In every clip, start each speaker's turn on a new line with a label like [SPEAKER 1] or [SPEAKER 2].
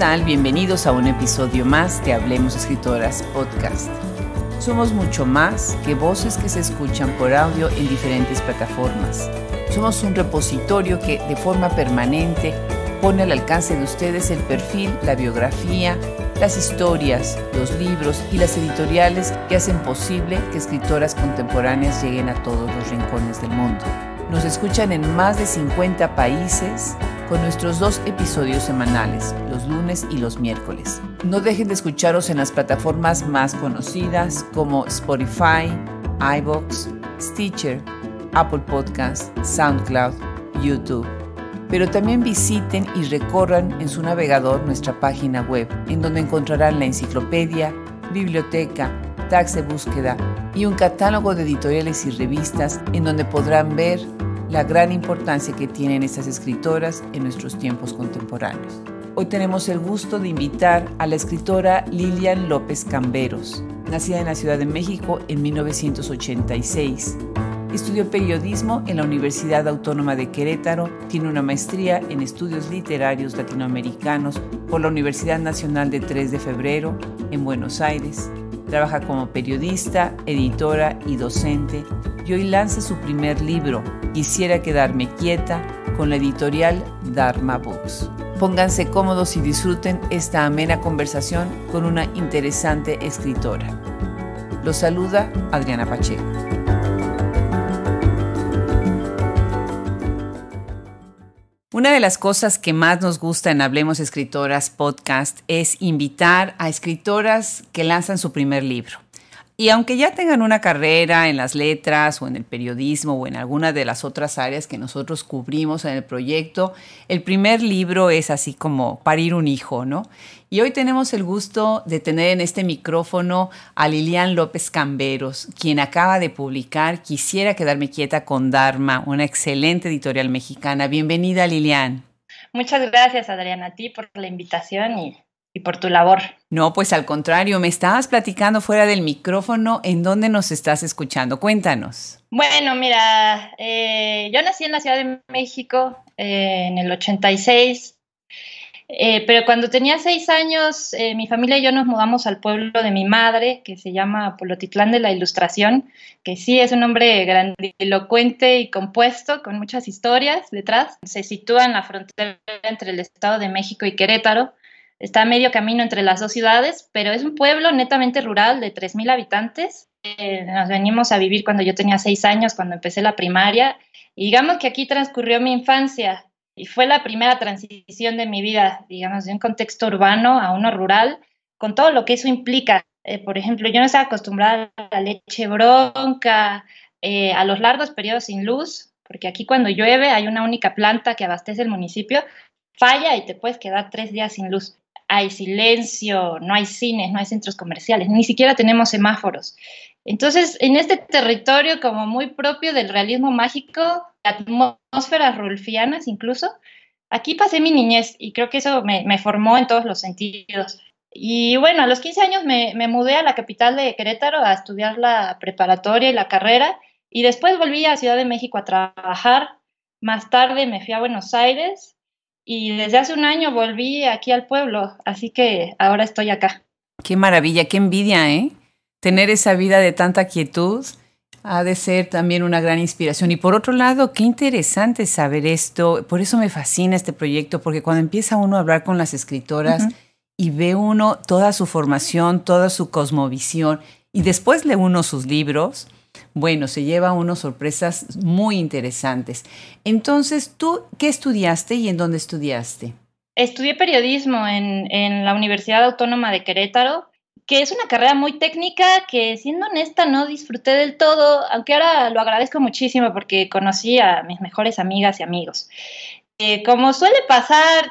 [SPEAKER 1] tal? Bienvenidos a un episodio más de Hablemos Escritoras Podcast. Somos mucho más que voces que se escuchan por audio en diferentes plataformas. Somos un repositorio que de forma permanente pone al alcance de ustedes el perfil, la biografía, las historias, los libros y las editoriales que hacen posible que escritoras contemporáneas lleguen a todos los rincones del mundo. Nos escuchan en más de 50 países con nuestros dos episodios semanales, los lunes y los miércoles. No dejen de escucharos en las plataformas más conocidas como Spotify, iBox, Stitcher, Apple Podcasts, SoundCloud, YouTube. Pero también visiten y recorran en su navegador nuestra página web, en donde encontrarán la enciclopedia, biblioteca, tags de búsqueda y un catálogo de editoriales y revistas en donde podrán ver la gran importancia que tienen estas escritoras en nuestros tiempos contemporáneos. Hoy tenemos el gusto de invitar a la escritora Lilian López Camberos, nacida en la Ciudad de México en 1986. Estudió periodismo en la Universidad Autónoma de Querétaro, tiene una maestría en estudios literarios latinoamericanos por la Universidad Nacional de 3 de Febrero en Buenos Aires Trabaja como periodista, editora y docente y hoy lanza su primer libro, Quisiera quedarme quieta, con la editorial Dharma Books. Pónganse cómodos y disfruten esta amena conversación con una interesante escritora. Los saluda Adriana Pacheco. Una de las cosas que más nos gusta en Hablemos Escritoras Podcast es invitar a escritoras que lanzan su primer libro. Y aunque ya tengan una carrera en las letras o en el periodismo o en alguna de las otras áreas que nosotros cubrimos en el proyecto, el primer libro es así como parir un hijo, ¿no? Y hoy tenemos el gusto de tener en este micrófono a Lilian López Camberos, quien acaba de publicar Quisiera quedarme quieta con Dharma, una excelente editorial mexicana. Bienvenida, Lilian.
[SPEAKER 2] Muchas gracias, Adriana, a ti por la invitación
[SPEAKER 1] y por tu labor. No, pues al contrario, me estabas platicando fuera del micrófono en dónde nos estás escuchando. Cuéntanos.
[SPEAKER 2] Bueno, mira, eh, yo nací en la Ciudad de México eh, en el 86. Eh, pero cuando tenía seis años, eh, mi familia y yo nos mudamos al pueblo de mi madre, que se llama Polotitlán de la Ilustración, que sí es un hombre grandilocuente y compuesto, con muchas historias detrás. Se sitúa en la frontera entre el Estado de México y Querétaro. Está a medio camino entre las dos ciudades, pero es un pueblo netamente rural de 3.000 habitantes. Eh, nos venimos a vivir cuando yo tenía seis años, cuando empecé la primaria. Y digamos que aquí transcurrió mi infancia, y fue la primera transición de mi vida, digamos, de un contexto urbano a uno rural, con todo lo que eso implica. Eh, por ejemplo, yo no estaba acostumbrada a la leche bronca, eh, a los largos periodos sin luz, porque aquí cuando llueve hay una única planta que abastece el municipio, falla y te puedes quedar tres días sin luz. Hay silencio, no hay cines, no hay centros comerciales, ni siquiera tenemos semáforos. Entonces, en este territorio como muy propio del realismo mágico, atmósferas rulfianas incluso. Aquí pasé mi niñez y creo que eso me, formó en todos los sentidos. Y bueno, a los 15 años me, me, mudé a la capital de Querétaro a estudiar la preparatoria y la carrera y después volví a Ciudad de México a trabajar. Más tarde me fui a Buenos Aires y desde hace un año volví aquí al pueblo, así que ahora estoy acá.
[SPEAKER 1] Qué maravilla, qué envidia, ¿eh? Tener esa vida de tanta quietud ha de ser también una gran inspiración. Y por otro lado, qué interesante saber esto. Por eso me fascina este proyecto, porque cuando empieza uno a hablar con las escritoras y ve uno toda su formación, toda su cosmovisión, y después lee uno sus libros, bueno, se lleva uno sorpresas muy interesantes. Entonces, ¿tú qué estudiaste y en dónde estudiaste?
[SPEAKER 2] Estudié periodismo en la Universidad Autónoma de Querétaro, que es una carrera muy técnica que, siendo honesta, no disfruté del todo, aunque ahora lo agradezco muchísimo porque conocí a mis mejores amigas y amigos. Eh, como suele pasar,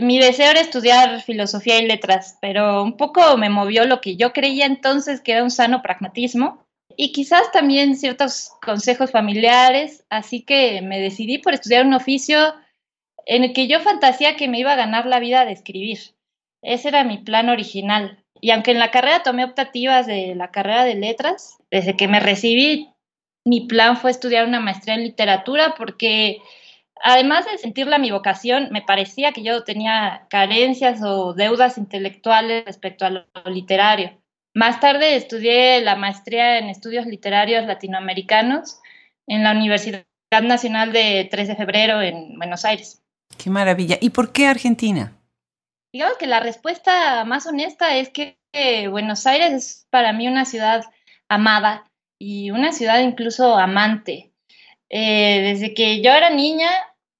[SPEAKER 2] mi deseo era estudiar filosofía y letras, pero un poco me movió lo que yo creía entonces que era un sano pragmatismo y quizás también ciertos consejos familiares, así que me decidí por estudiar un oficio en el que yo fantasía que me iba a ganar la vida de escribir. Ese era mi plan original, y aunque en la carrera tomé optativas de la carrera de letras, desde que me recibí, mi plan fue estudiar una maestría en literatura porque además de sentirla mi vocación, me parecía que yo tenía carencias o deudas intelectuales respecto a lo literario. Más tarde estudié la maestría en estudios literarios latinoamericanos en la Universidad Nacional de 3 de Febrero en Buenos Aires.
[SPEAKER 1] Qué maravilla. ¿Y por qué Argentina?
[SPEAKER 2] Digamos que la respuesta más honesta es que Buenos Aires es para mí una ciudad amada y una ciudad incluso amante. Eh, desde que yo era niña,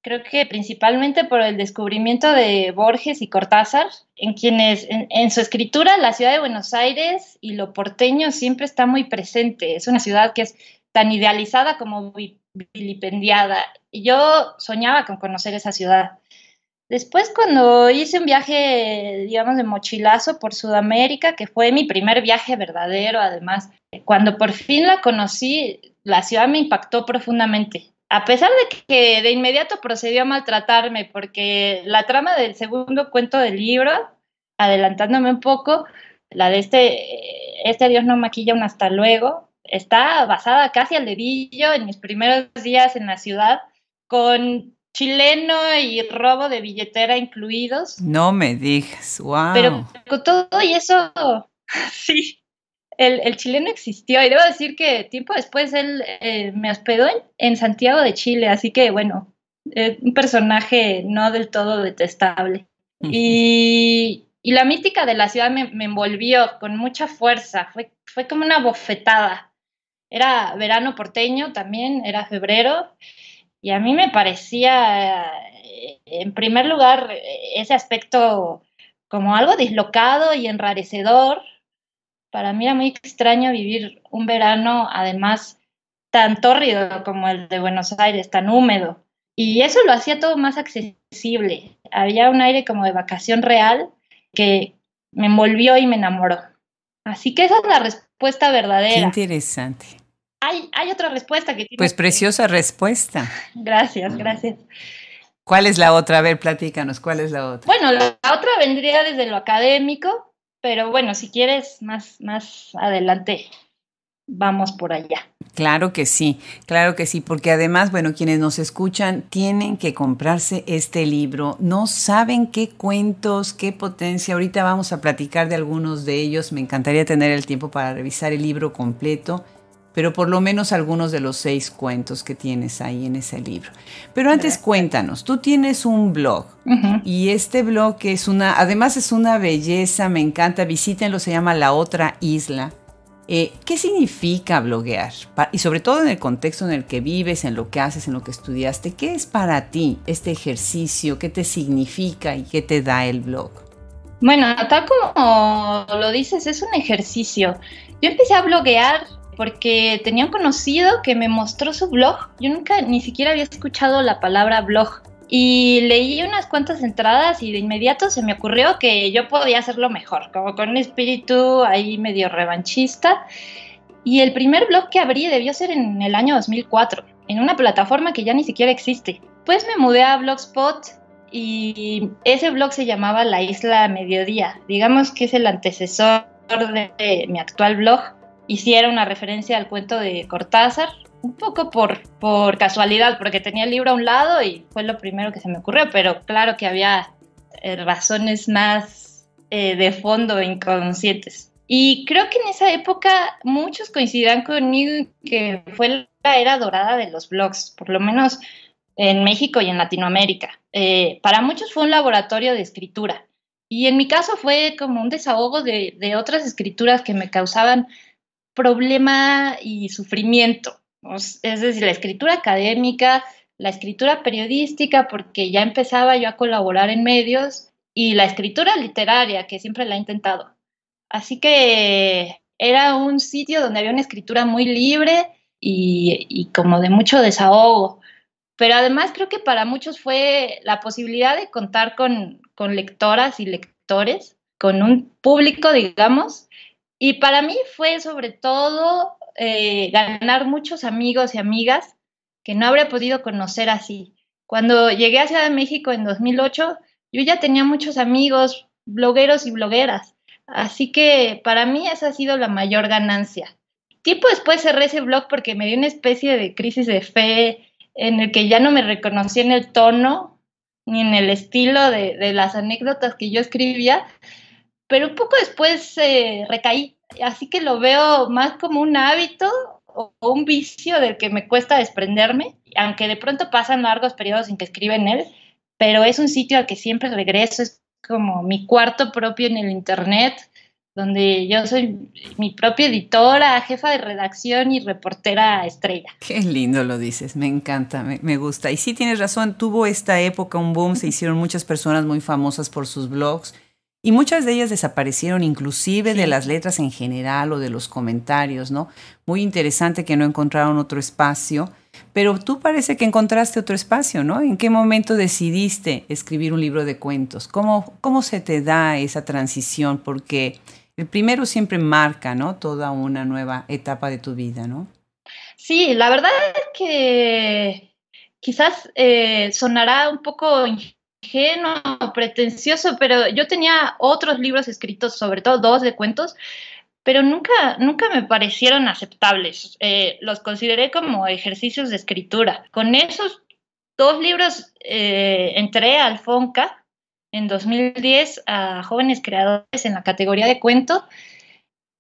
[SPEAKER 2] creo que principalmente por el descubrimiento de Borges y Cortázar, en quienes en, su escritura la ciudad de Buenos Aires y lo porteño siempre está muy presente. Es una ciudad que es tan idealizada como vilipendiada. Y yo soñaba con conocer esa ciudad. Después cuando hice un viaje, digamos, de mochilazo por Sudamérica, que fue mi primer viaje verdadero, además, cuando por fin la conocí, la ciudad me impactó profundamente. A pesar de que de inmediato procedió a maltratarme, porque la trama del segundo cuento del libro, adelantándome un poco, la de este, este Dios no maquilla un hasta luego, está basada casi al dedillo en mis primeros días en la ciudad, con chileno y robo de billetera incluidos.
[SPEAKER 1] No me digas, wow. Pero
[SPEAKER 2] con todo y eso, sí. El, el, chileno existió y debo decir que tiempo después él eh, me hospedó en, Santiago de Chile, así que bueno, eh, un personaje no del todo detestable. y, la mística de la ciudad me, envolvió con mucha fuerza, fue, fue como una bofetada. Era verano porteño también, era febrero, y a mí me parecía, eh, en primer lugar, ese aspecto como algo dislocado y enrarecedor. Para mí era muy extraño vivir un verano, además, tan tórrido como el de Buenos Aires, tan húmedo. Y eso lo hacía todo más accesible. Había un aire como de vacación real que me envolvió y me enamoró. Así que esa es la respuesta verdadera. Qué interesante. Hay, otra respuesta que tiene. Pues
[SPEAKER 1] preciosa respuesta.
[SPEAKER 2] Gracias, gracias.
[SPEAKER 1] ¿Cuál es la otra? A ver, platícanos, ¿cuál es la otra?
[SPEAKER 2] Bueno, la otra vendría desde lo académico, pero bueno, si quieres, más, más adelante vamos por allá.
[SPEAKER 1] Claro que sí, claro que sí, porque además, bueno, quienes nos escuchan tienen que comprarse este libro. No saben qué cuentos, qué potencia. Ahorita vamos a platicar de algunos de ellos. Me encantaría tener el tiempo para revisar el libro completo pero por lo menos algunos de los seis cuentos que tienes ahí en ese libro. Pero antes cuéntanos, tú tienes un blog y este blog que es una, además es una belleza, me encanta, visítenlo, se llama La Otra Isla. Eh, ¿Qué significa bloguear? y sobre todo en el contexto en el que vives, en lo que haces, en lo que estudiaste, ¿qué es para ti este ejercicio? ¿Qué te significa y qué te da el blog?
[SPEAKER 2] Bueno, tal como lo dices, es un ejercicio. Yo empecé a bloguear porque tenía un conocido que me mostró su blog. Yo nunca ni siquiera había escuchado la palabra blog. Y leí unas cuantas entradas y de inmediato se me ocurrió que yo podía hacerlo mejor, como con un espíritu ahí medio revanchista. Y el primer blog que abrí debió ser en el año 2004, en una plataforma que ya ni siquiera existe. Pues me mudé a Blogspot y ese blog se llamaba La Isla Mediodía. Digamos que es el antecesor de mi actual blog hiciera una referencia al cuento de Cortázar, un poco por, por casualidad, porque tenía el libro a un lado y fue lo primero que se me ocurrió, pero claro que había eh, razones más eh, de fondo inconscientes. Y creo que en esa época muchos coincidirán conmigo que fue la era dorada de los blogs, por lo menos en México y en Latinoamérica. Eh, para muchos fue un laboratorio de escritura. Y en mi caso fue como un desahogo de, de otras escrituras que me causaban problema y sufrimiento. Es decir, la escritura académica, la escritura periodística, porque ya empezaba yo a colaborar en medios, y la escritura literaria, que siempre la he intentado. Así que era un sitio donde había una escritura muy libre y, como de mucho desahogo. Pero además creo que para muchos fue la posibilidad de contar con, con lectoras y lectores, con un público, digamos, y para mí fue sobre todo eh, ganar muchos amigos y amigas que no habría podido conocer así. Cuando llegué a Ciudad de México en 2008, yo ya tenía muchos amigos, blogueros y blogueras. Así que para mí esa ha sido la mayor ganancia. Tipo después cerré ese blog porque me dio una especie de crisis de fe en el que ya no me reconocí en el tono ni en el estilo de las anécdotas que yo escribía, pero un poco después eh, recaí, así que lo veo más como un hábito o un vicio del que me cuesta desprenderme, aunque de pronto pasan largos periodos sin que escriba en él, pero es un sitio al que siempre regreso, es como mi cuarto propio en el Internet, donde yo soy mi propia editora, jefa de redacción y reportera estrella. Qué lindo
[SPEAKER 1] lo dices, me encanta, me, gusta. Y sí tienes razón, tuvo esta época un boom, se hicieron muchas personas muy famosas por sus blogs y muchas de ellas desaparecieron inclusive de las letras en general o de los comentarios, ¿no? Muy interesante que no encontraron otro espacio, pero tú parece que encontraste otro espacio, ¿no? ¿En qué momento decidiste escribir un libro de cuentos? ¿Cómo, cómo se te da esa transición? Porque el primero siempre marca, ¿no? Toda una nueva etapa de tu vida, ¿no?
[SPEAKER 2] Sí, la verdad es que quizás eh, sonará un poco no pretencioso, pero yo tenía otros libros escritos, sobre todo dos de cuentos, pero nunca, nunca me parecieron aceptables. Eh, los consideré como ejercicios de escritura. Con esos dos libros eh, entré a Alfonca en 2010 a Jóvenes Creadores en la categoría de cuento.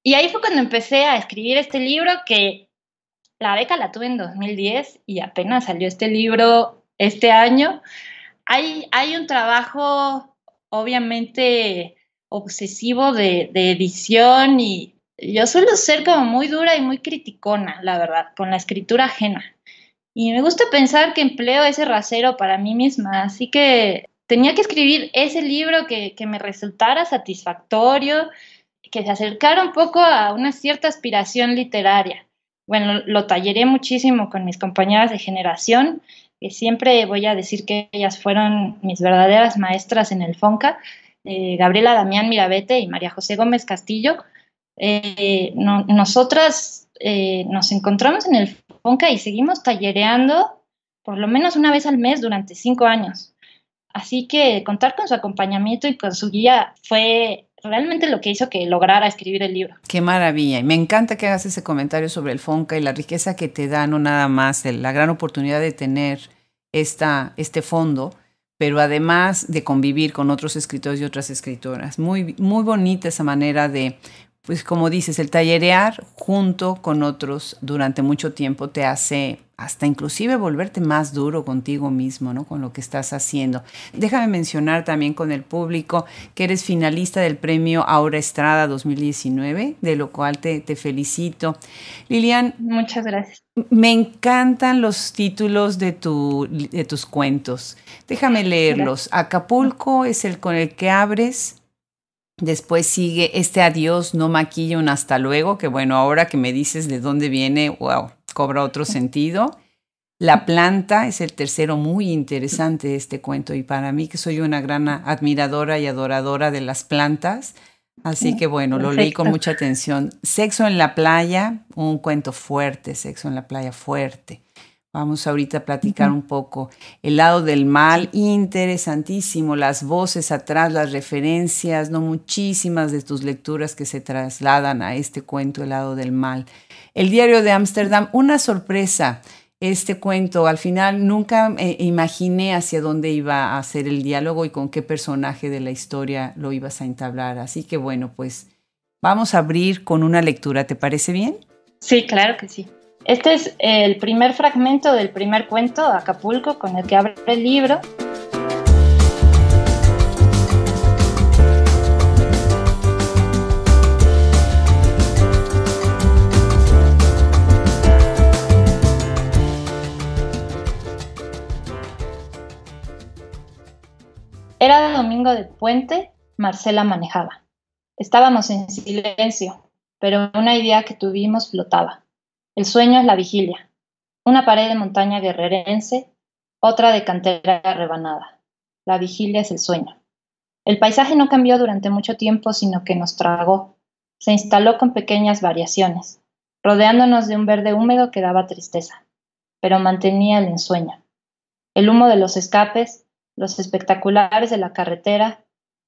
[SPEAKER 2] Y ahí fue cuando empecé a escribir este libro que la beca la tuve en 2010 y apenas salió este libro este año hay, un trabajo obviamente obsesivo de, edición y yo suelo ser como muy dura y muy criticona, la verdad, con la escritura ajena. Y me gusta pensar que empleo ese rasero para mí misma, así que tenía que escribir ese libro que, me resultara satisfactorio, que se acercara un poco a una cierta aspiración literaria. Bueno, lo, lo talleré muchísimo con mis compañeras de generación que siempre voy a decir que ellas fueron mis verdaderas maestras en el FONCA, eh, Gabriela Damián Mirabete y María José Gómez Castillo. Eh, nosotras eh, nos encontramos en el FONCA y seguimos tallereando por lo menos una vez al mes durante cinco años. Así que contar con su acompañamiento y con su guía fue realmente lo que hizo que lograra escribir el libro.
[SPEAKER 1] Qué maravilla. Y me encanta que hagas ese comentario sobre el Fonca y la riqueza que te da, no nada más, la gran oportunidad de tener esta, este fondo, pero además de convivir con otros escritores y otras escritoras. Muy, muy bonita esa manera de, pues como dices, el tallerear junto con otros durante mucho tiempo te hace hasta inclusive volverte más duro contigo mismo, ¿no? Con lo que estás haciendo. Déjame mencionar también con el público que eres finalista del premio Aura Estrada 2019, de lo cual te, felicito. Lilian. Muchas gracias. Me encantan los títulos de, tu, de tus cuentos. Déjame leerlos. Acapulco es el con el que abres, Después sigue este adiós, no maquillo, un hasta luego, que bueno, ahora que me dices de dónde viene, wow, cobra otro sentido. La planta es el tercero muy interesante de este cuento y para mí que soy una gran admiradora y adoradora de las plantas, así que bueno, lo leí con mucha atención. Sexo en la playa, un cuento fuerte, sexo en la playa fuerte. Vamos ahorita a platicar un poco. El lado del mal, interesantísimo, las voces atrás, las referencias, no muchísimas de tus lecturas que se trasladan a este cuento, el lado del mal. El diario de Ámsterdam, una sorpresa este cuento. Al final nunca eh, imaginé hacia dónde iba a ser el diálogo y con qué personaje de la historia lo ibas a entablar. Así que bueno, pues vamos a abrir con una lectura. ¿Te parece bien?
[SPEAKER 2] Sí, claro que sí. Este es el primer fragmento del primer cuento, Acapulco, con el que abre el libro. Era domingo de puente, Marcela manejaba. Estábamos en silencio, pero una idea que tuvimos flotaba. El sueño es la vigilia. Una pared de montaña guerrerense, otra de cantera rebanada. La vigilia es el sueño. El paisaje no cambió durante mucho tiempo, sino que nos tragó. Se instaló con pequeñas variaciones, rodeándonos de un verde húmedo que daba tristeza, pero mantenía el ensueño. El humo de los escapes, los espectaculares de la carretera,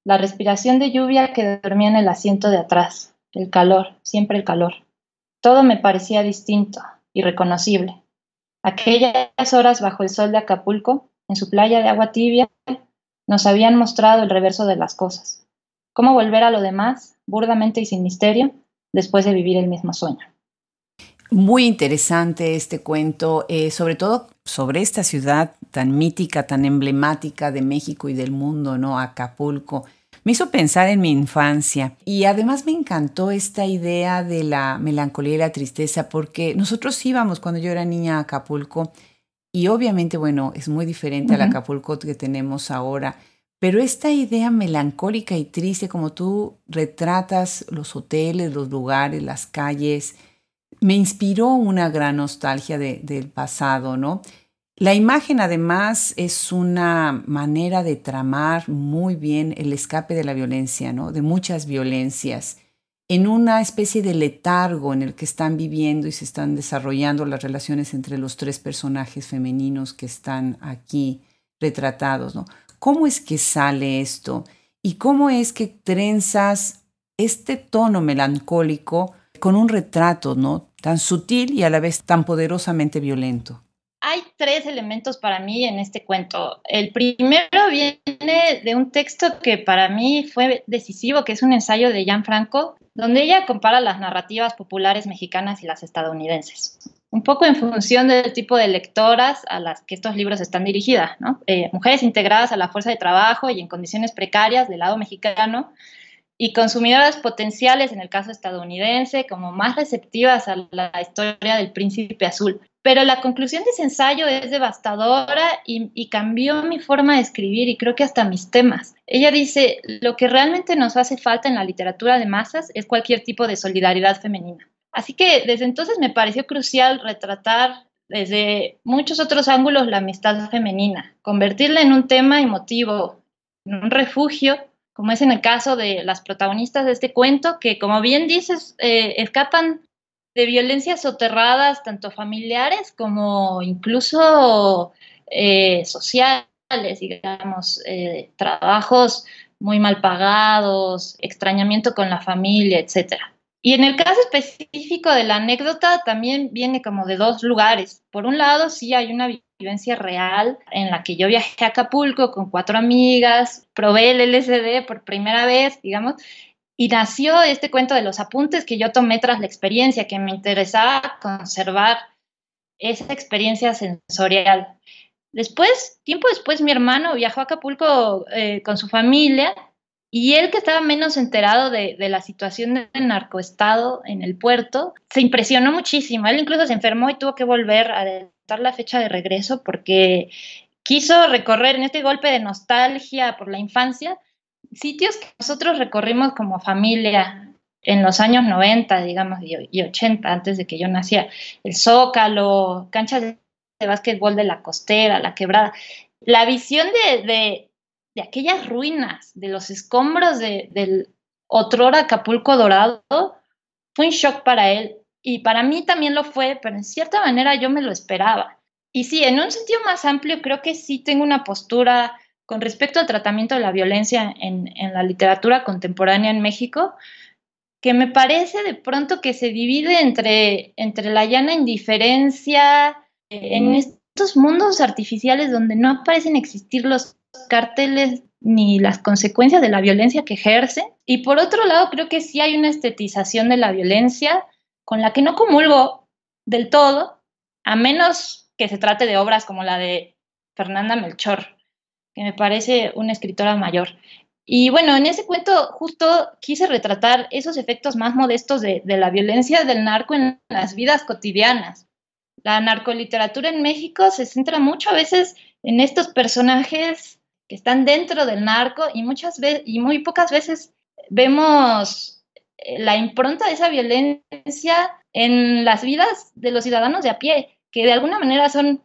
[SPEAKER 2] la respiración de lluvia que dormía en el asiento de atrás, el calor, siempre el calor. Todo me parecía distinto, irreconocible. Aquellas horas bajo el sol de Acapulco, en su playa de agua tibia, nos habían mostrado el reverso de las cosas. Cómo volver a lo demás, burdamente y sin misterio, después de vivir el mismo sueño.
[SPEAKER 1] Muy interesante este cuento, eh, sobre todo sobre esta ciudad tan mítica, tan emblemática de México y del mundo, ¿no? Acapulco. Me hizo pensar en mi infancia y además me encantó esta idea de la melancolía y la tristeza porque nosotros íbamos cuando yo era niña a Acapulco y obviamente, bueno, es muy diferente al Acapulco que tenemos ahora, pero esta idea melancólica y triste como tú retratas los hoteles, los lugares, las calles, me inspiró una gran nostalgia del pasado, ¿no? La imagen además es una manera de tramar muy bien el escape de la violencia, ¿no? De muchas violencias, en una especie de letargo en el que están viviendo y se están desarrollando las relaciones entre los tres personajes femeninos que están aquí retratados, ¿no? ¿Cómo es que sale esto? ¿Y cómo es que trenzas este tono melancólico con un retrato, ¿no? tan sutil y a la vez tan poderosamente violento?
[SPEAKER 2] Hay tres elementos para mí en este cuento. El primero viene de un texto que para mí fue decisivo, que es un ensayo de Jan Franco, donde ella compara las narrativas populares mexicanas y las estadounidenses. Un poco en función del tipo de lectoras a las que estos libros están dirigidas, eh, mujeres integradas a la fuerza de trabajo y en condiciones precarias del lado mexicano, y consumidoras potenciales, en el caso estadounidense, como más receptivas a la historia del príncipe azul. Pero la conclusión de ese ensayo es devastadora y, cambió mi forma de escribir y creo que hasta mis temas. Ella dice, lo que realmente nos hace falta en la literatura de masas es cualquier tipo de solidaridad femenina. Así que desde entonces me pareció crucial retratar desde muchos otros ángulos la amistad femenina, convertirla en un tema emotivo, en un refugio como es en el caso de las protagonistas de este cuento, que como bien dices, eh, escapan de violencias soterradas, tanto familiares como incluso eh, sociales, digamos, eh, trabajos muy mal pagados, extrañamiento con la familia, etc. Y en el caso específico de la anécdota también viene como de dos lugares. Por un lado, sí hay una vivencia real en la que yo viajé a Acapulco con cuatro amigas, probé el LSD por primera vez, digamos, y nació este cuento de los apuntes que yo tomé tras la experiencia, que me interesaba conservar esa experiencia sensorial. Después, tiempo después, mi hermano viajó a Acapulco eh, con su familia y él que estaba menos enterado de, de, la situación del narcoestado en el puerto, se impresionó muchísimo. Él incluso se enfermó y tuvo que volver a la fecha de regreso porque quiso recorrer en este golpe de nostalgia por la infancia sitios que nosotros recorrimos como familia en los años 90, digamos, y 80, antes de que yo nacía. El Zócalo, cancha de básquetbol de la costera, la quebrada. La visión de, aquellas ruinas, de los escombros del otrora Acapulco Dorado, fue un shock para él y para mí también lo fue, pero en cierta manera yo me lo esperaba. Y sí, en un sentido más amplio, creo que sí tengo una postura con respecto al tratamiento de la violencia en, la literatura contemporánea en México, que me parece de pronto que se divide entre, entre la llana indiferencia, eh, en estos mundos artificiales donde no parecen existir los cárteles ni las consecuencias de la violencia que ejercen. Y por otro lado, creo que sí hay una estetización de la violencia con la que no comulgo del todo, a menos que se trate de obras como la de Fernanda Melchor, que me parece una escritora mayor. Y bueno, en ese cuento justo quise retratar esos efectos más modestos de, la violencia del narco en las vidas cotidianas. La narcoliteratura en México se centra mucho a veces en estos personajes que están dentro del narco y muchas y muy pocas veces vemos eh, la impronta de esa violencia en las vidas de los ciudadanos de a pie, que de alguna manera son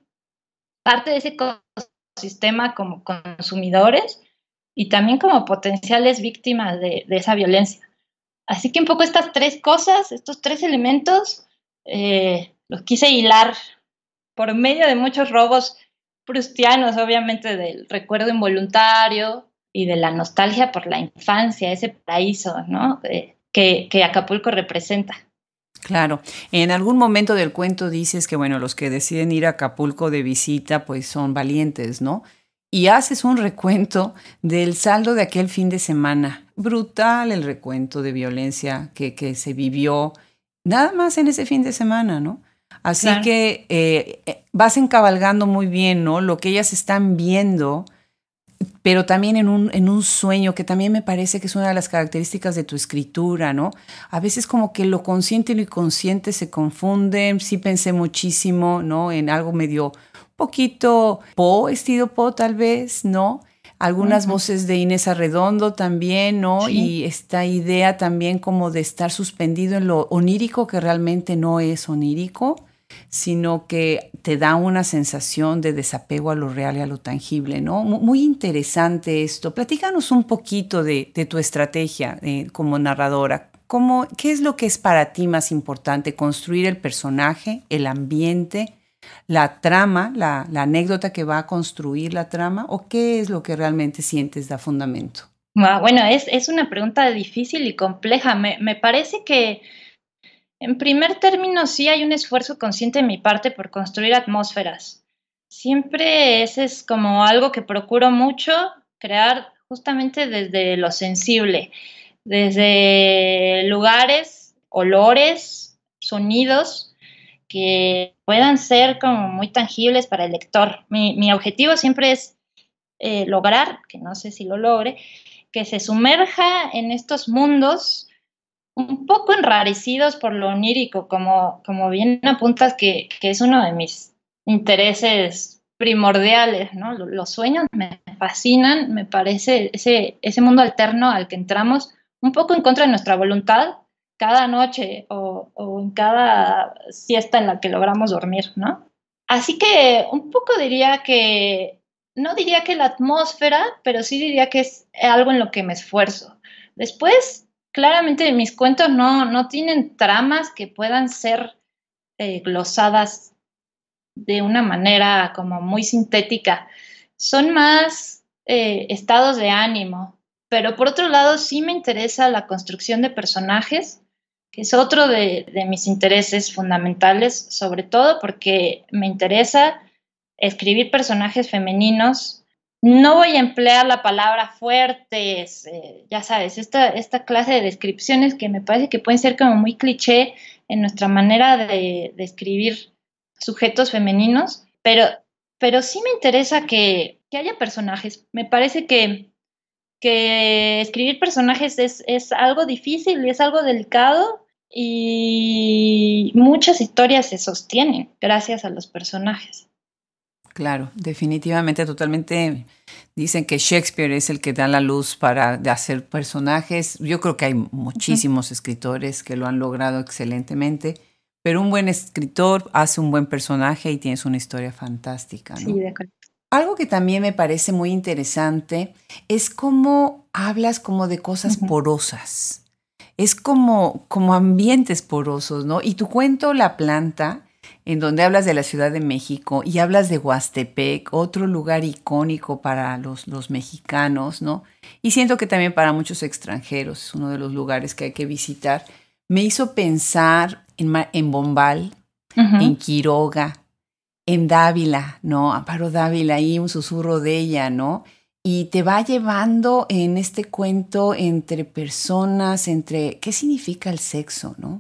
[SPEAKER 2] parte de ese ecosistema como consumidores y también como potenciales víctimas de, esa violencia. Así que un poco estas tres cosas, estos tres elementos, eh, los quise hilar por medio de muchos robos prustianos, obviamente del recuerdo involuntario y de la nostalgia por la infancia, ese paraíso, ¿no? que, Acapulco representa.
[SPEAKER 1] Claro, en algún momento del cuento dices que, bueno, los que deciden ir a Acapulco de visita, pues son valientes, ¿no? Y haces un recuento del saldo de aquel fin de semana. Brutal el recuento de violencia que, se vivió, nada más en ese fin de semana, ¿no? Así que eh, eh, vas encabalgando muy bien, ¿no? Lo que ellas están viendo pero también en un, sueño, que también me parece que es una de las características de tu escritura, ¿no? A veces como que lo consciente y lo inconsciente se confunden, sí pensé muchísimo, ¿no? En algo medio poquito po, estilo po tal vez, ¿no? Algunas voces de Inés Arredondo también, ¿no? Y esta idea también como de estar suspendido en lo onírico que realmente no es onírico sino que te da una sensación de desapego a lo real y a lo tangible, ¿no? Muy interesante esto. Platícanos un poquito de, tu estrategia eh, como narradora. ¿Qué es lo que es para ti más importante? ¿Construir el personaje, el ambiente, la trama, la, anécdota que va a construir la trama? ¿O qué es lo que realmente sientes da fundamento?
[SPEAKER 2] Bueno, es, una pregunta difícil y compleja. me parece que en primer término, sí hay un esfuerzo consciente de mi parte por construir atmósferas. Siempre ese es como algo que procuro mucho crear justamente desde lo sensible, desde lugares, olores, sonidos que puedan ser como muy tangibles para el lector. Mi, objetivo siempre es eh, lograr, que no sé si lo logre, que se sumerja en estos mundos un poco enrarecidos por lo onírico, como, como bien apuntas que, es uno de mis intereses primordiales, ¿no? Los sueños me fascinan, me parece ese, ese mundo alterno al que entramos, un poco en contra de nuestra voluntad, cada noche o, o, en cada siesta en la que logramos dormir, ¿no? Así que un poco diría que, no diría que la atmósfera, pero sí diría que es algo en lo que me esfuerzo. Después, claramente mis cuentos no, tienen tramas que puedan ser eh, glosadas de una manera como muy sintética. Son más eh, estados de ánimo, pero por otro lado sí me interesa la construcción de personajes, que es otro de mis intereses fundamentales, sobre todo porque me interesa escribir personajes femeninos no voy a emplear la palabra fuertes, eh, ya sabes, esta, esta clase de descripciones que me parece que pueden ser como muy cliché en nuestra manera de escribir sujetos femeninos, pero, pero sí me interesa que, haya personajes. Me parece que, escribir personajes es, es algo difícil y es algo delicado, y muchas historias se sostienen gracias a los personajes.
[SPEAKER 1] Claro, definitivamente, totalmente. Dicen que Shakespeare es el que da la luz para hacer personajes. Yo creo que hay muchísimos escritores que lo han logrado excelentemente, pero un buen escritor hace un buen personaje y tienes una historia fantástica. Sí, de acuerdo. Algo que también me parece muy interesante es cómo hablas como de cosas porosas. Es como, como ambientes porosos, ¿no? Y tu cuento, La planta, en donde hablas de la Ciudad de México y hablas de Huastepec, otro lugar icónico para los, los mexicanos, ¿no? Y siento que también para muchos extranjeros es uno de los lugares que hay que visitar. Me hizo pensar en, Bombal, en Quiroga, en Dávila, ¿no? Amparo ah, Dávila y un susurro de ella, ¿no? Y te va llevando en este cuento entre personas, entre qué significa el sexo, ¿no?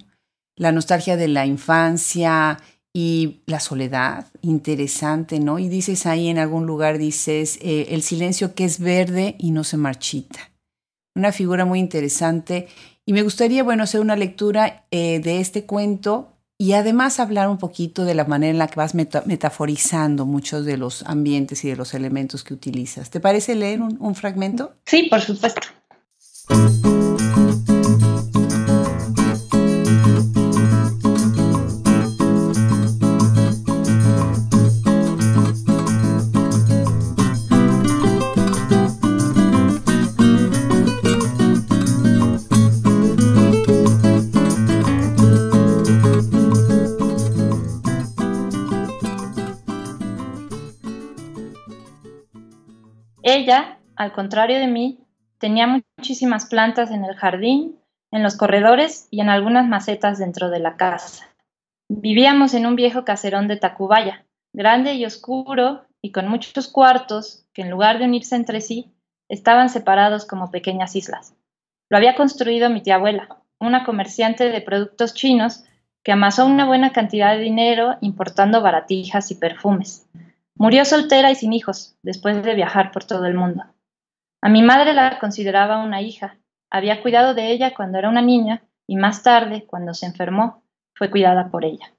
[SPEAKER 1] La nostalgia de la infancia, y la soledad, interesante, ¿no? Y dices ahí en algún lugar, dices, eh, el silencio que es verde y no se marchita. Una figura muy interesante. Y me gustaría, bueno, hacer una lectura eh, de este cuento y además hablar un poquito de la manera en la que vas metaforizando muchos de los ambientes y de los elementos que utilizas. ¿Te parece leer un, un fragmento? Sí, por
[SPEAKER 2] supuesto. Ella, al contrario de mí, tenía muchísimas plantas en el jardín, en los corredores y en algunas macetas dentro de la casa. Vivíamos en un viejo caserón de Tacubaya, grande y oscuro y con muchos cuartos que en lugar de unirse entre sí, estaban separados como pequeñas islas. Lo había construido mi tía abuela, una comerciante de productos chinos que amasó una buena cantidad de dinero importando baratijas y perfumes. Murió soltera y sin hijos, después de viajar por todo el mundo. A mi madre la consideraba una hija. Había cuidado de ella cuando era una niña y más tarde, cuando se enfermó, fue cuidada por ella.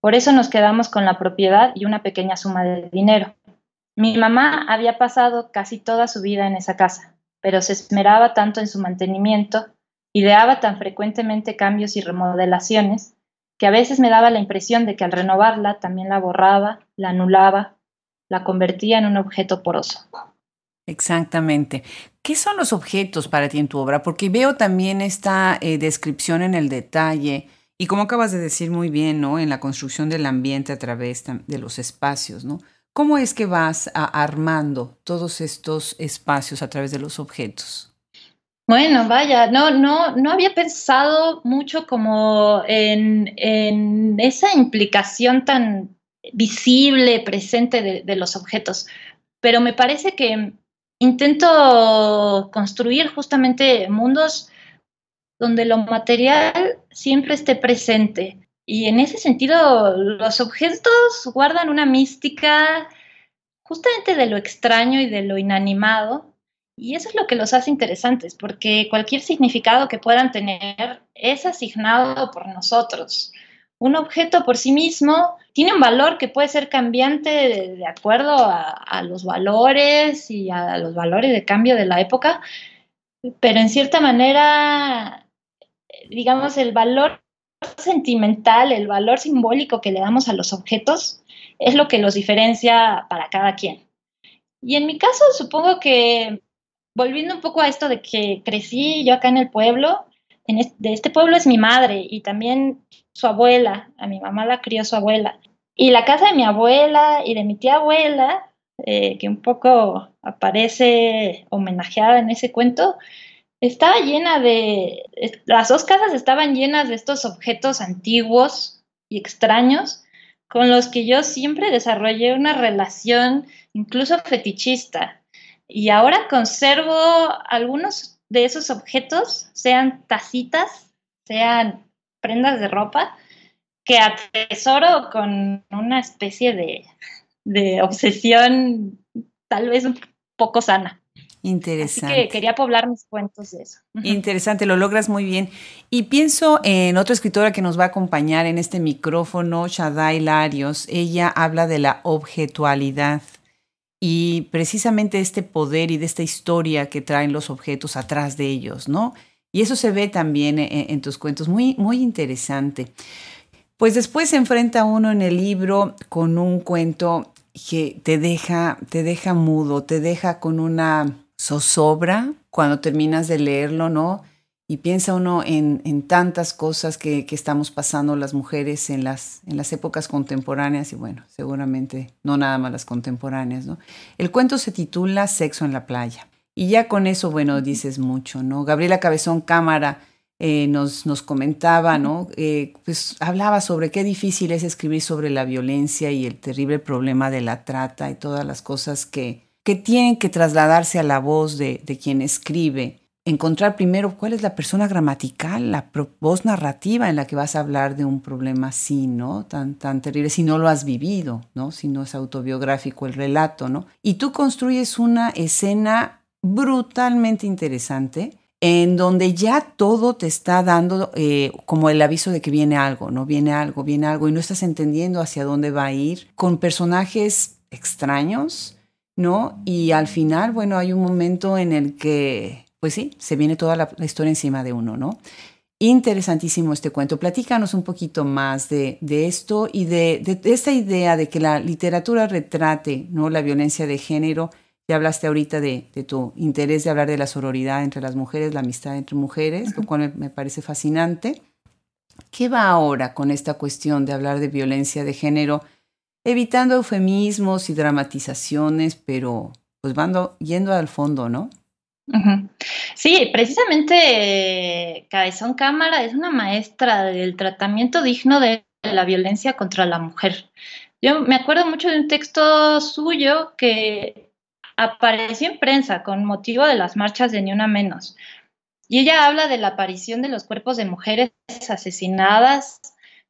[SPEAKER 2] Por eso nos quedamos con la propiedad y una pequeña suma de dinero. Mi mamá había pasado casi toda su vida en esa casa, pero se esmeraba tanto en su mantenimiento, ideaba tan frecuentemente cambios y remodelaciones, que a veces me daba la impresión de que al renovarla también la borraba, la anulaba la convertía en un objeto poroso.
[SPEAKER 1] Exactamente. ¿Qué son los objetos para ti en tu obra? Porque veo también esta eh, descripción en el detalle y como acabas de decir muy bien, ¿no? En la construcción del ambiente a través de los espacios, ¿no? ¿Cómo es que vas armando todos estos espacios a través de los objetos?
[SPEAKER 2] Bueno, vaya, no, no, no había pensado mucho como en, en esa implicación tan, visible, presente de, los objetos. Pero me parece que intento construir justamente mundos donde lo material siempre esté presente. Y en ese sentido, los objetos guardan una mística justamente de lo extraño y de lo inanimado. Y eso es lo que los hace interesantes, porque cualquier significado que puedan tener es asignado por nosotros un objeto por sí mismo tiene un valor que puede ser cambiante de, acuerdo a, los valores y a los valores de cambio de la época, pero en cierta manera, digamos, el valor sentimental, el valor simbólico que le damos a los objetos es lo que los diferencia para cada quien. Y en mi caso, supongo que, volviendo un poco a esto de que crecí yo acá en el pueblo, en de este pueblo es mi madre y también su abuela, a mi mamá la crió su abuela. Y la casa de mi abuela y de mi tía abuela, eh, que un poco aparece homenajeada en ese cuento, estaba llena de, las dos casas estaban llenas de estos objetos antiguos y extraños con los que yo siempre desarrollé una relación incluso fetichista. Y ahora conservo algunos de esos objetos, sean tacitas, sean prendas de ropa que atesoro con una especie de, obsesión tal vez un poco sana. Interesante. Así que quería poblar mis cuentos de eso.
[SPEAKER 1] Interesante, lo logras muy bien. Y pienso en otra escritora que nos va a acompañar en este micrófono, Shaday Larios. Ella habla de la objetualidad y precisamente este poder y de esta historia que traen los objetos atrás de ellos, ¿no? Y eso se ve también e, e, en, tus cuentos, muy, muy interesante. Pues después se enfrenta uno en el libro con un cuento que te deja, te deja mudo, te deja con una zozobra cuando terminas de leerlo, ¿no? Y piensa uno en, tantas cosas que, estamos pasando las mujeres en las, en las épocas contemporáneas y bueno, seguramente no nada más las contemporáneas, ¿no? El cuento se titula Sexo en la playa. Y ya con eso, bueno, dices mucho, ¿no? Gabriela Cabezón Cámara eh, nos, nos comentaba, ¿no? Eh, pues hablaba sobre qué difícil es escribir sobre la violencia y el terrible problema de la trata y todas las cosas que, que tienen que trasladarse a la voz de, de quien escribe encontrar primero cuál es la persona gramatical, la voz narrativa en la que vas a hablar de un problema así, ¿no? Tan, tan terrible, si no lo has vivido, ¿no? Si no es autobiográfico el relato, ¿no? Y tú construyes una escena brutalmente interesante en donde ya todo te está dando eh, como el aviso de que viene algo, ¿no? Viene algo, viene algo, y no estás entendiendo hacia dónde va a ir, con personajes extraños, ¿no? Y al final, bueno, hay un momento en el que, pues sí, se viene toda la, historia encima de uno, ¿no? Interesantísimo este cuento. Platícanos un poquito más de, esto y de esta idea de que la literatura retrate, ¿no? La violencia de género ya hablaste ahorita de, tu interés de hablar de la sororidad entre las mujeres, la amistad entre mujeres, lo cual me parece fascinante. ¿Qué va ahora con esta cuestión de hablar de violencia de género, evitando eufemismos y dramatizaciones, pero pues yendo al fondo, ¿no?
[SPEAKER 2] Sí, precisamente Cámara es una maestra del tratamiento digno de la violencia contra la mujer. Yo me acuerdo mucho de un texto suyo que apareció en prensa con motivo de las marchas de Ni Una Menos. Y ella habla de la aparición de los cuerpos de mujeres asesinadas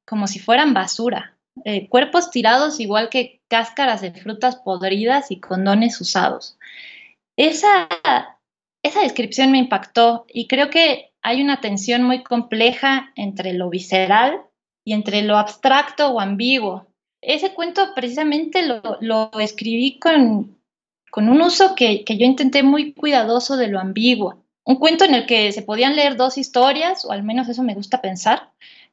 [SPEAKER 2] como si fueran basura, eh, cuerpos tirados igual que cáscaras de frutas podridas y condones usados. Esa, esa descripción me impactó y creo que hay una tensión muy compleja entre lo visceral y entre lo abstracto o ambiguo. Ese cuento precisamente lo escribí con, con un uso que, yo intenté muy cuidadoso de lo ambiguo. Un cuento en el que se podían leer dos historias, o al menos eso me gusta pensar,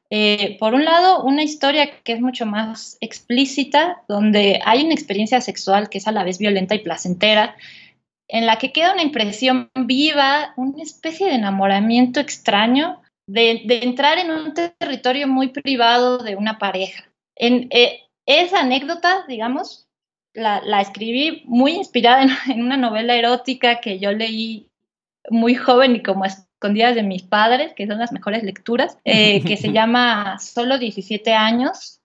[SPEAKER 2] eh, por un lado, una historia que es mucho más explícita, donde hay una experiencia sexual que es a la vez violenta y placentera, en la que queda una impresión viva, una especie de enamoramiento extraño, de, entrar en un territorio muy privado de una pareja. En eh, esa anécdota, digamos, la, escribí muy inspirada en, una novela erótica que yo leí muy joven y como escondidas de mis padres, que son las mejores lecturas, eh, que se llama Solo 17 años,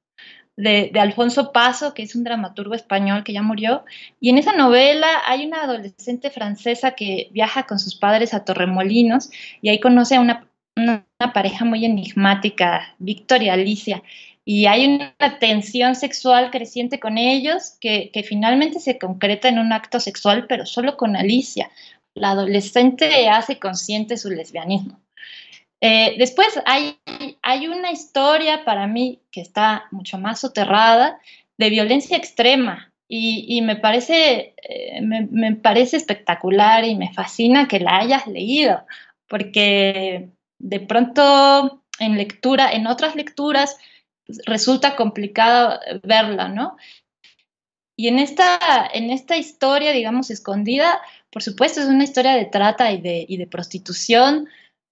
[SPEAKER 2] de, Alfonso Paso, que es un dramaturgo español que ya murió. Y en esa novela hay una adolescente francesa que viaja con sus padres a Torremolinos y ahí conoce a una, una pareja muy enigmática, Victoria Alicia y hay una tensión sexual creciente con ellos que, finalmente se concreta en un acto sexual, pero solo con Alicia. La adolescente hace consciente su lesbianismo. Eh, después hay, hay una historia para mí que está mucho más soterrada de violencia extrema y, me, parece, eh, me parece espectacular y me fascina que la hayas leído porque de pronto en lectura, en otras lecturas, resulta complicado verla, ¿no? Y en esta, en esta historia, digamos, escondida, por supuesto, es una historia de trata y de, prostitución,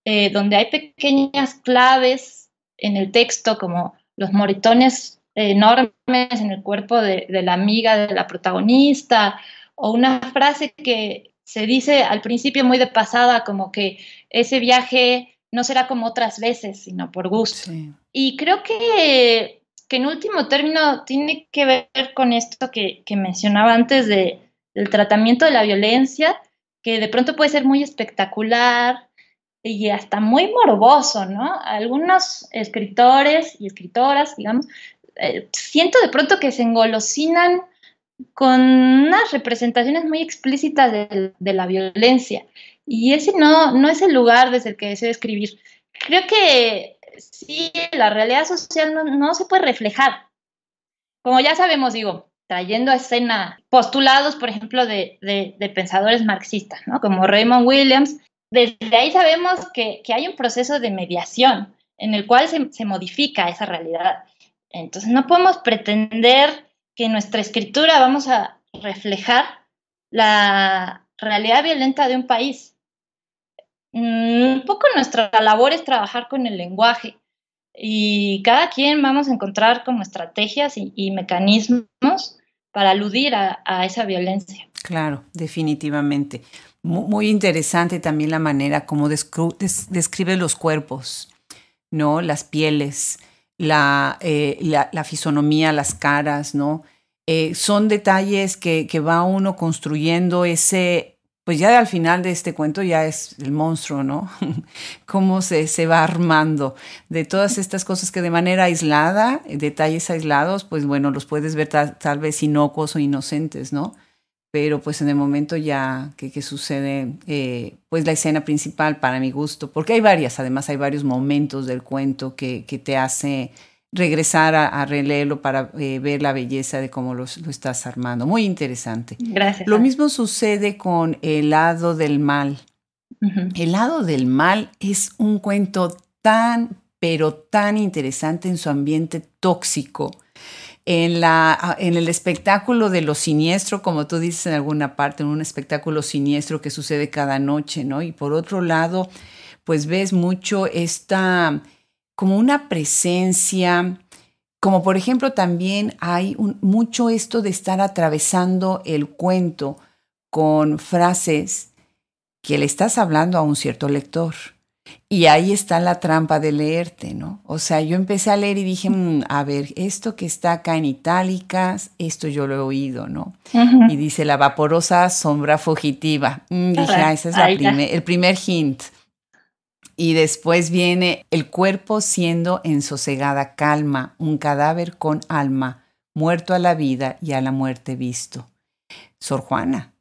[SPEAKER 2] eh, donde hay pequeñas claves en el texto, como los moritones enormes en el cuerpo de, de la amiga de la protagonista, o una frase que se dice al principio muy de pasada, como que ese viaje no será como otras veces, sino por gusto. Y creo que, en último término tiene que ver con esto que, mencionaba antes de, del tratamiento de la violencia, que de pronto puede ser muy espectacular y hasta muy morboso, ¿no? Algunos escritores y escritoras, digamos, eh, siento de pronto que se engolosinan con unas representaciones muy explícitas de la violencia y ese no, no es el lugar desde el que deseo escribir. Creo que sí, la realidad social no, se puede reflejar. Como ya sabemos, digo, trayendo a escena postulados, por ejemplo, de, pensadores marxistas, como Raymond Williams, desde ahí sabemos que, hay un proceso de mediación en el cual se, se modifica esa realidad. Entonces, no podemos pretender que nuestra escritura vamos a reflejar la realidad violenta de un país. Mm, un poco nuestra labor es trabajar con el lenguaje y cada quien vamos a encontrar como estrategias y, mecanismos para aludir a, esa violencia.
[SPEAKER 1] Claro, definitivamente. Muy, interesante también la manera como describe los cuerpos, ¿no? Las pieles, la, eh, la, fisonomía, las caras, ¿no? Eh, son detalles que, que va uno construyendo ese pues ya al final de este cuento ya es el monstruo, ¿no? Cómo se, se, va armando de todas estas cosas que de manera aislada, detalles aislados, pues bueno, los puedes ver tal, vez inocuos o inocentes, ¿no? Pero pues en el momento ya que, sucede, eh, pues la escena principal para mi gusto, porque hay varias, además hay varios momentos del cuento que, que te hace regresar a, releerlo para eh, ver la belleza de cómo lo estás armando. Muy interesante. Gracias. Lo mismo sucede con El lado del mal. El lado del mal es un cuento tan, pero tan interesante en su ambiente tóxico. En, la, en el espectáculo de lo siniestro, como tú dices en alguna parte, en un espectáculo siniestro que sucede cada noche, ¿no? Y por otro lado, pues ves mucho esta como una presencia, como por ejemplo también hay un, mucho esto de estar atravesando el cuento con frases que le estás hablando a un cierto lector. Y ahí está la trampa de leerte, ¿no? O sea, yo empecé a leer y dije, mm, a ver, esto que está acá en itálicas, esto yo lo he oído, ¿no? Y dice la vaporosa sombra fugitiva. Mm, dije, ah, ese es el primer hint. Y después viene el cuerpo siendo en sosegada calma, un cadáver con alma, muerto a la vida y a la muerte visto. Sor Juana.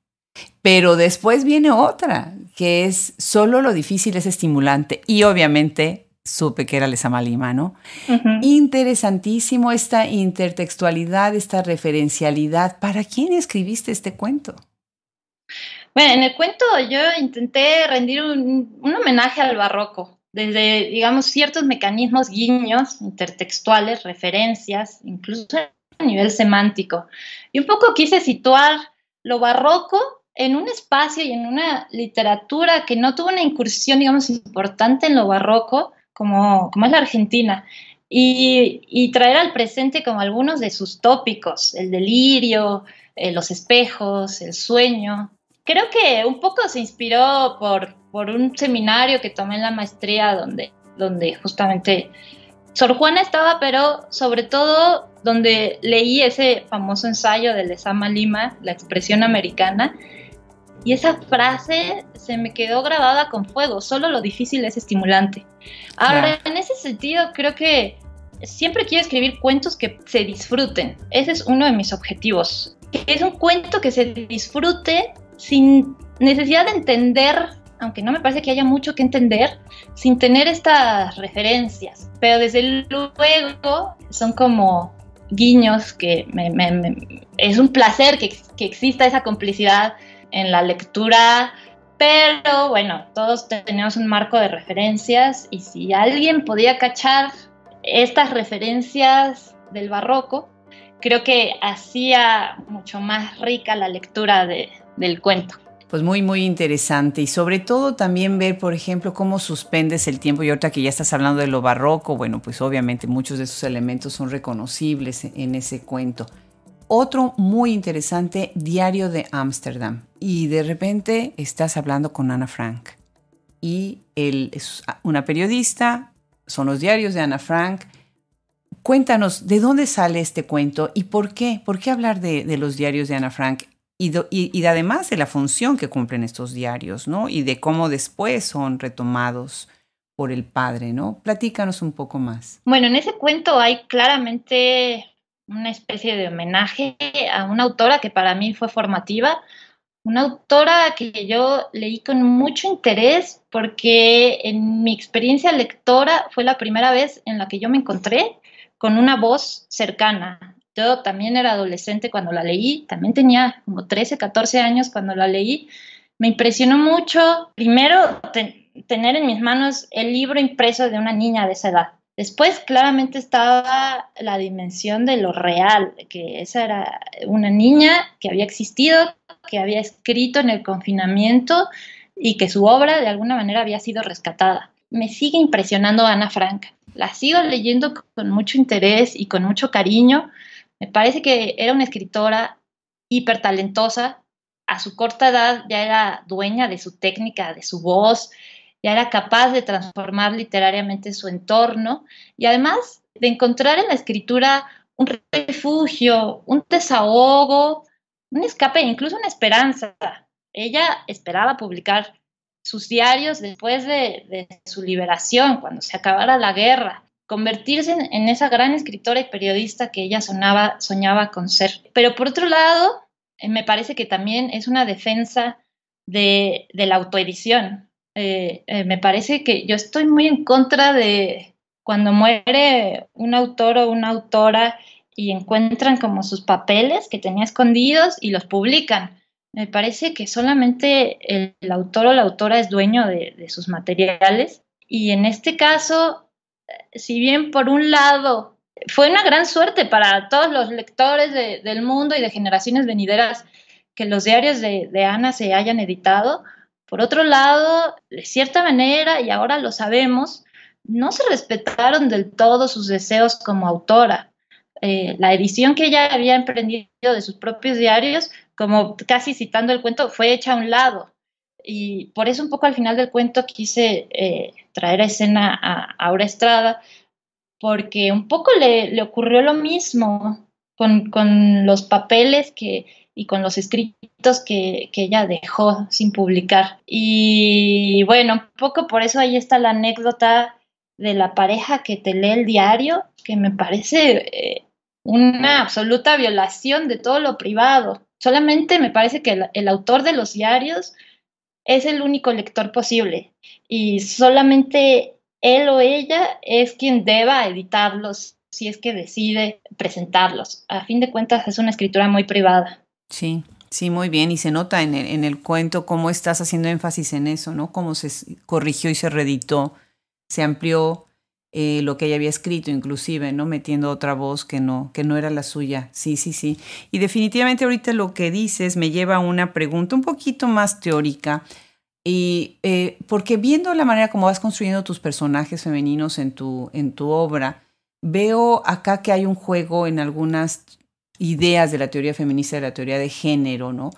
[SPEAKER 1] Pero después viene otra, que es solo lo difícil es estimulante. Y obviamente supe que era Lesama Malima, ¿no? Interesantísimo esta intertextualidad, esta referencialidad. ¿Para quién
[SPEAKER 2] escribiste este cuento? Bueno, en el cuento yo intenté rendir un, homenaje al barroco, desde, digamos, ciertos mecanismos guiños, intertextuales, referencias, incluso a nivel semántico. Y un poco quise situar lo barroco en un espacio y en una literatura que no tuvo una incursión, digamos, importante en lo barroco, como, como es la Argentina, y, y traer al presente como algunos de sus tópicos, el delirio, eh, los espejos, el sueño, creo que un poco se inspiró por, por un seminario que tomé en la maestría donde, donde justamente Sor Juana estaba, pero sobre todo donde leí ese famoso ensayo de Lezama Lima, La expresión americana, y esa frase se me quedó grabada con fuego, solo lo difícil es estimulante. Ahora, en ese sentido, creo que siempre quiero escribir cuentos que se disfruten. Ese es uno de mis objetivos. Que es un cuento que se disfrute sin necesidad de entender, aunque no me parece que haya mucho que entender, sin tener estas referencias. Pero desde luego son como guiños que es un placer que, que exista esa complicidad en la lectura, pero bueno, todos tenemos un marco de referencias y si alguien podía cachar estas referencias del barroco, creo que hacía mucho más rica la lectura de,
[SPEAKER 1] del cuento. Pues muy, muy interesante. Y sobre todo también ver, por ejemplo, cómo suspendes el tiempo. Y ahorita que ya estás hablando de lo barroco, bueno, pues obviamente muchos de esos elementos son reconocibles en ese cuento. Otro muy interesante, Diario de Ámsterdam. Y de repente estás hablando con Ana Frank. Y él es una periodista, son los diarios de Ana Frank. Cuéntanos, ¿de dónde sale este cuento y por qué? ¿Por qué hablar de, los diarios de Ana Frank y, además de la función que cumplen estos diarios, ¿no? Y de cómo después son retomados por el padre, ¿no? Platícanos un poco más.
[SPEAKER 2] Bueno, en ese cuento hay claramente una especie de homenaje a una autora que para mí fue formativa, una autora que yo leí con mucho interés porque en mi experiencia lectora fue la primera vez en la que yo me encontré con una voz cercana, yo también era adolescente cuando la leí, también tenía como 13, 14 años cuando la leí. Me impresionó mucho, primero, tener en mis manos el libro impreso de una niña de esa edad. Después claramente estaba la dimensión de lo real, que esa era una niña que había existido, que había escrito en el confinamiento y que su obra de alguna manera había sido rescatada. Me sigue impresionando Ana Frank. La sigo leyendo con mucho interés y con mucho cariño. Me parece que era una escritora hiper talentosa. A su corta edad ya era dueña de su técnica, de su voz, ya era capaz de transformar literariamente su entorno y además de encontrar en la escritura un refugio, un desahogo, un escape, incluso una esperanza. Ella esperaba publicar sus diarios después de su liberación, cuando se acabara la guerra convertirse en, esa gran escritora y periodista que ella soñaba con ser. Pero por otro lado, eh, me parece que también es una defensa de, la autoedición. Eh, eh, me parece que yo estoy muy en contra de cuando muere un autor o una autora y encuentran como sus papeles que tenía escondidos y los publican. Me parece que solamente el, autor o la autora es dueño de sus materiales y en este caso eh, si bien por un lado fue una gran suerte para todos los lectores del mundo y de generaciones venideras que los diarios de, Ana se hayan editado, por otro lado, de cierta manera, y ahora lo sabemos, no se respetaron del todo sus deseos como autora. Eh, la edición que ella había emprendido de sus propios diarios, como casi citando el cuento, fue hecha a un lado. Y por eso un poco al final del cuento quise eh, traer a escena a Aura Estrada, porque un poco le, ocurrió lo mismo con, los papeles que, y con los escritos que, ella dejó sin publicar. Y bueno, un poco por eso ahí está la anécdota de la pareja que te lee el diario, que me parece eh, una absoluta violación de todo lo privado. Solamente me parece que el, autor de los diarios es el único lector posible y solamente él o ella es quien deba editarlos si es que decide presentarlos. A fin de cuentas es una escritura muy privada. Sí,
[SPEAKER 1] sí, muy bien. Y se nota en el, en el cuento cómo estás haciendo énfasis en eso, ¿no? Cómo se corrigió y se reeditó, se amplió eh, lo que ella había escrito, inclusive, ¿no? Metiendo otra voz que no, que no era la suya. Sí, sí, sí. Y definitivamente ahorita lo que dices me lleva a una pregunta un poquito más teórica. Y eh, porque viendo la manera como vas construyendo tus personajes femeninos en tu, en tu obra, veo acá que hay un juego en algunas ideas de la teoría feminista, de la teoría de género, ¿no?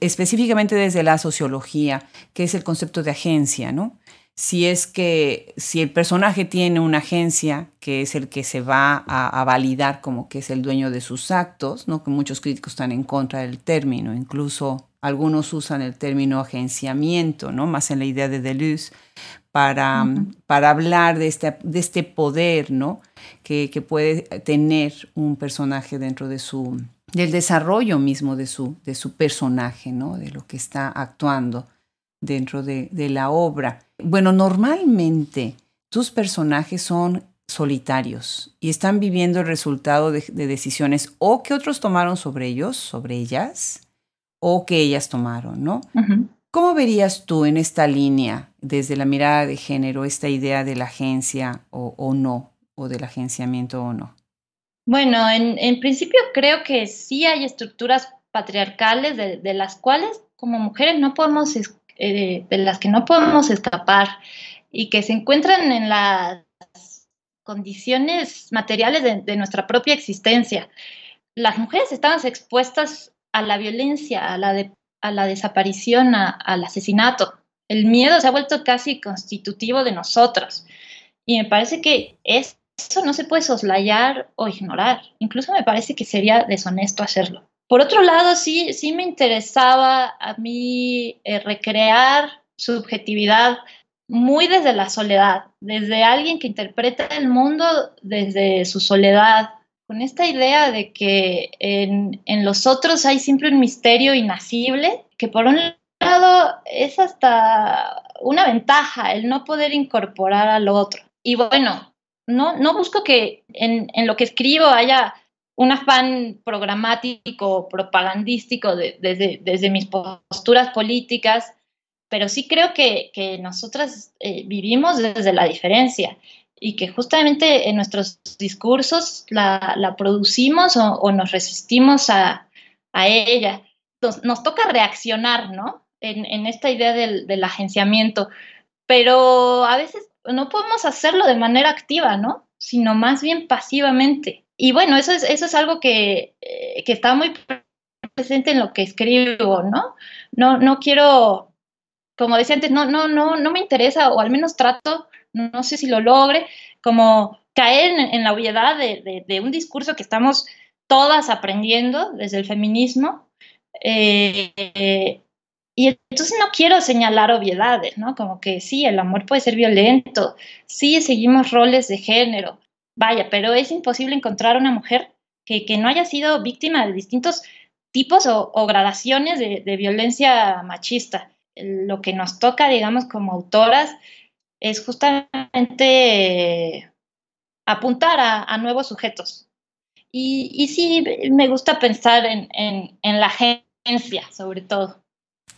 [SPEAKER 1] específicamente desde la sociología, que es el concepto de agencia, ¿no? si es que si el personaje tiene una agencia que es el que se va a, validar como que es el dueño de sus actos, ¿no? que muchos críticos están en contra del término, incluso algunos usan el término agenciamiento, ¿no? más en la idea de Deleuze, para, para hablar de este, de este poder que, que, puede tener un personaje dentro de su, del desarrollo mismo de su, de su personaje, ¿no? de lo que está actuando dentro de, la obra. Bueno, normalmente tus personajes son solitarios y están viviendo el resultado de, decisiones o que otros tomaron sobre ellos, sobre ellas, o que ellas tomaron, ¿no? ¿Cómo verías tú en esta línea, desde la mirada de género, esta idea de la agencia o, no, o del agenciamiento o
[SPEAKER 2] no? Bueno, en, principio creo que sí hay estructuras patriarcales de, las cuales como mujeres no podemos eh, de las que no podemos escapar y que se encuentran en las condiciones materiales de, nuestra propia existencia. Las mujeres estaban expuestas a la violencia, a la, a la desaparición, al asesinato. El miedo se ha vuelto casi constitutivo de nosotros. Y me parece que eso no se puede soslayar o ignorar. Incluso me parece que sería deshonesto hacerlo. Por otro lado, sí, sí me interesaba a mí eh, recrear subjetividad muy desde la soledad, desde alguien que interpreta el mundo desde su soledad, con esta idea de que en, los otros hay siempre un misterio inacible, que por un lado es hasta una ventaja el no poder incorporar al otro. Y bueno, no, no busco que en, en lo que escribo haya un afán programático, propagandístico desde, desde mis posturas políticas, pero sí creo que, nosotras eh, vivimos desde la diferencia y que justamente en nuestros discursos la, producimos o, nos resistimos a, ella. Nos, nos, toca reaccionar, ¿no? En, esta idea del, del, agenciamiento, pero a veces no podemos hacerlo de manera activa, ¿no? Sino más bien pasivamente. Y bueno, eso es, eso es algo eh, que, está muy presente en lo que escribo, ¿no? No, no quiero, como decía antes, no, no, no, no me interesa, o al menos trato, no sé si lo logre, como caer en, la obviedad de, un discurso que estamos todas aprendiendo desde el feminismo. Eh, eh, y entonces no quiero señalar obviedades, ¿no? Como que sí, el amor puede ser violento, sí, seguimos roles de género, Vaya, pero es imposible encontrar una mujer que, no haya sido víctima de distintos tipos o, gradaciones de, violencia machista. Lo que nos toca, digamos, como autoras, es justamente apuntar a, nuevos sujetos. Y, sí, me gusta pensar en, en la agencia, sobre todo.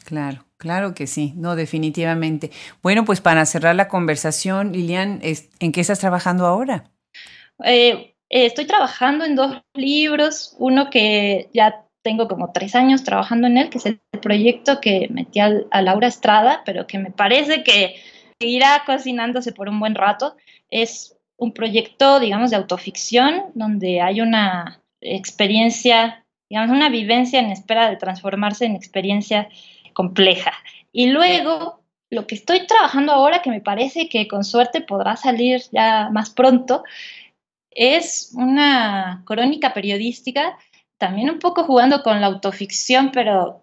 [SPEAKER 1] Claro. Claro que sí, no, definitivamente. Bueno, pues para cerrar la conversación, Lilian, ¿en qué estás trabajando ahora?
[SPEAKER 2] Eh, estoy trabajando en dos libros, uno que ya tengo como tres años trabajando en él, que es el proyecto que metí a, a Laura Estrada, pero que me parece que seguirá cocinándose por un buen rato. Es un proyecto, digamos, de autoficción, donde hay una experiencia, digamos, una vivencia en espera de transformarse en experiencia compleja. Y luego, lo que estoy trabajando ahora, que me parece que con suerte podrá salir ya más pronto, es una crónica periodística, también un poco jugando con la autoficción, pero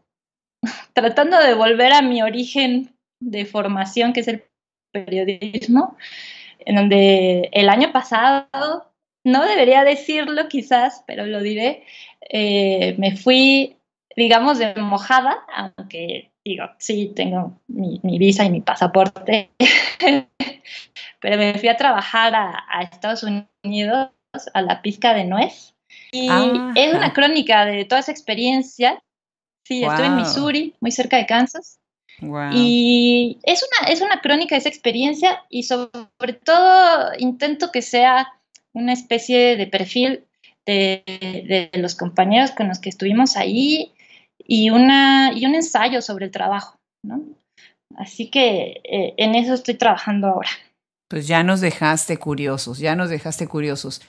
[SPEAKER 2] tratando de volver a mi origen de formación, que es el periodismo, en donde el año pasado, no debería decirlo quizás, pero lo diré, eh, me fui, digamos, de mojada, aunque digo, sí, tengo mi, mi visa y mi pasaporte, pero me fui a trabajar a, Estados Unidos, a la pizca de nuez.
[SPEAKER 1] Y ah. es una
[SPEAKER 2] crónica de toda esa experiencia. Sí, estoy en Missouri, muy cerca de Kansas. Y es una, es una crónica de esa experiencia y sobre todo intento que sea una especie de perfil de, los compañeros con los que estuvimos ahí y, una, y un ensayo sobre el trabajo. Así que eh, en eso estoy trabajando ahora.
[SPEAKER 1] Pues ya nos dejaste curiosos, ya nos dejaste curiosos.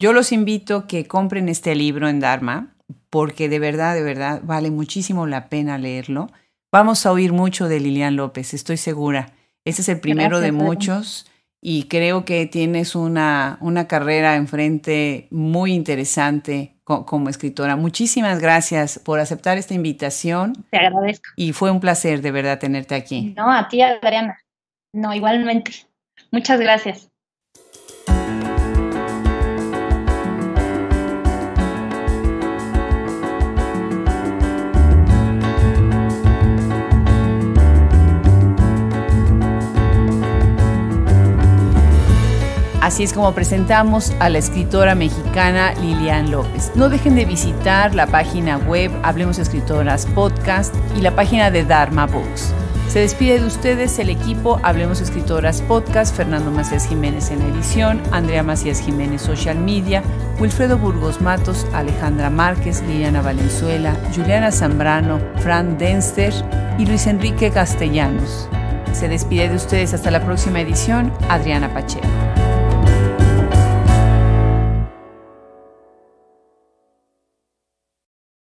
[SPEAKER 1] Yo los invito que compren este libro en Dharma, porque de verdad, de verdad, vale muchísimo la pena leerlo. Vamos a oír mucho de Lilian López, estoy segura. Este es el primero de muchos y creo que tienes una, una carrera enfrente muy interesante como escritora. Muchísimas gracias por aceptar esta invitación. Te agradezco. Y fue un placer de verdad tenerte aquí.
[SPEAKER 2] No, a ti, Adriana. No, igualmente. Muchas gracias.
[SPEAKER 1] Así es como presentamos a la escritora mexicana Lilian López. No dejen de visitar la página web Hablemos Escritoras Podcast y la página de Dharma Books. Se despide de ustedes el equipo Hablemos Escritoras Podcast, Fernando Macías Jiménez en edición, Andrea Macías Jiménez Social Media, Wilfredo Burgos Matos, Alejandra Márquez, Liliana Valenzuela, Juliana Zambrano, Fran Denster y Luis Enrique Castellanos. Se despide de ustedes hasta la próxima edición, Adriana Pacheco.